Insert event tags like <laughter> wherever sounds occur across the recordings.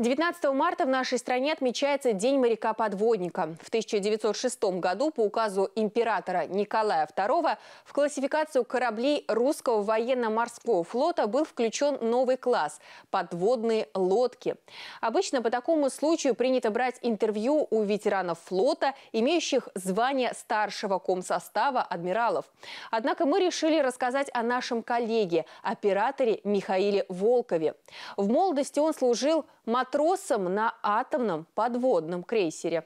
19 марта в нашей стране отмечается День моряка-подводника. В 1906 году по указу императора Николая II в классификацию кораблей русского военно-морского флота был включен новый класс – подводные лодки. Обычно по такому случаю принято брать интервью у ветеранов флота, имеющих звание старшего комсостава адмиралов. Однако мы решили рассказать о нашем коллеге, операторе Михаиле Волкове. В молодости он служил матросом на атомном подводном крейсере.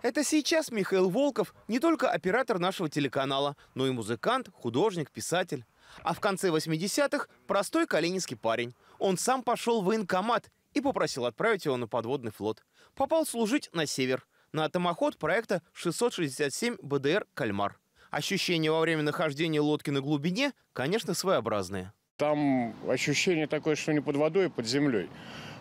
Это сейчас Михаил Волков не только оператор нашего телеканала, но и музыкант, художник, писатель. А в конце 80-х простой калининский парень. Он сам пошел в военкомат и попросил отправить его на подводный флот. Попал служить на север, на атомоход проекта 667 БДР «Кальмар». Ощущения во время нахождения лодки на глубине, конечно, своеобразные там ощущение такое, что не под водой, а под землей.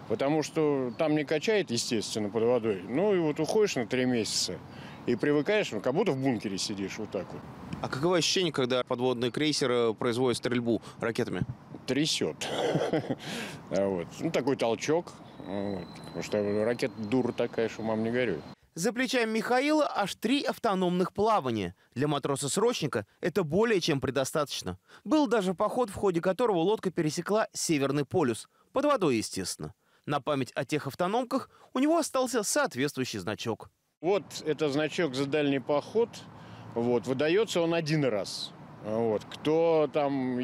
Потому что там не качает, естественно, под водой. Ну и вот уходишь на три месяца и привыкаешь, ну, как будто в бункере сидишь вот так вот. А каково ощущение, когда подводный крейсер производит стрельбу ракетами? Трясет. <laughs> А вот. Ну, такой толчок. Ну, Потому что ракета дура такая, что мам не горюй. За плечами Михаила аж три автономных плавания. Для матроса-срочника это более чем предостаточно. Был даже поход, в ходе которого лодка пересекла Северный полюс. Под водой, естественно. На память о тех автономках у него остался соответствующий значок. Вот это значок за дальний поход. Вот, выдается он один раз. Вот. Кто там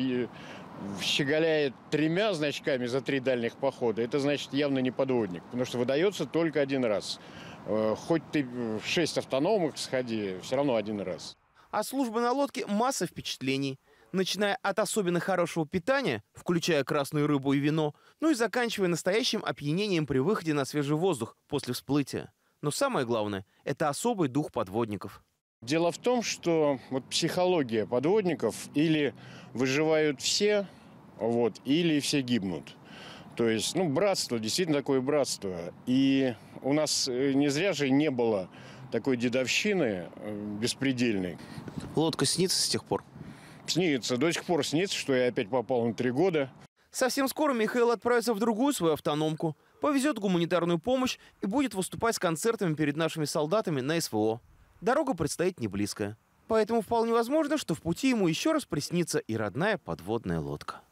щеголяет тремя значками за три дальних похода, это значит явно не подводник, потому что выдается только один раз. Э, хоть ты в шесть автономок сходи, все равно один раз. А служба на лодке – масса впечатлений. Начиная от особенно хорошего питания, включая красную рыбу и вино, ну и заканчивая настоящим опьянением при выходе на свежий воздух после всплытия. Но самое главное – это особый дух подводников. Дело в том, что вот психология подводников или выживают все, вот, или все гибнут. То есть, ну, братство, действительно такое братство. И у нас э, не зря же не было такой дедовщины э, беспредельной. Лодка снится с тех пор? Снится. До сих пор снится, что я опять попал на три года. Совсем скоро Михаил отправится в другую свою автономку, повезет гуманитарную помощь и будет выступать с концертами перед нашими солдатами на СВО. Дорога предстоит не близкая, поэтому вполне возможно, что в пути ему еще раз приснится и родная подводная лодка.